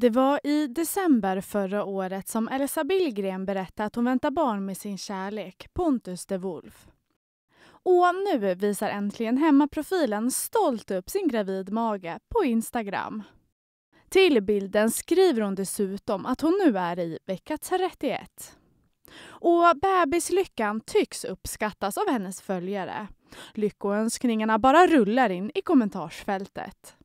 Det var i december förra året som Elsa Billgren berättade att hon väntar barn med sin kärlek, Pontus de Wolf. Och nu visar äntligen hemmaprofilen stolt upp sin gravidmage på Instagram. Till bilden skriver hon dessutom att hon nu är i vecka 31. Och bebislyckan tycks uppskattas av hennes följare. Lyckoönskningarna bara rullar in i kommentarsfältet.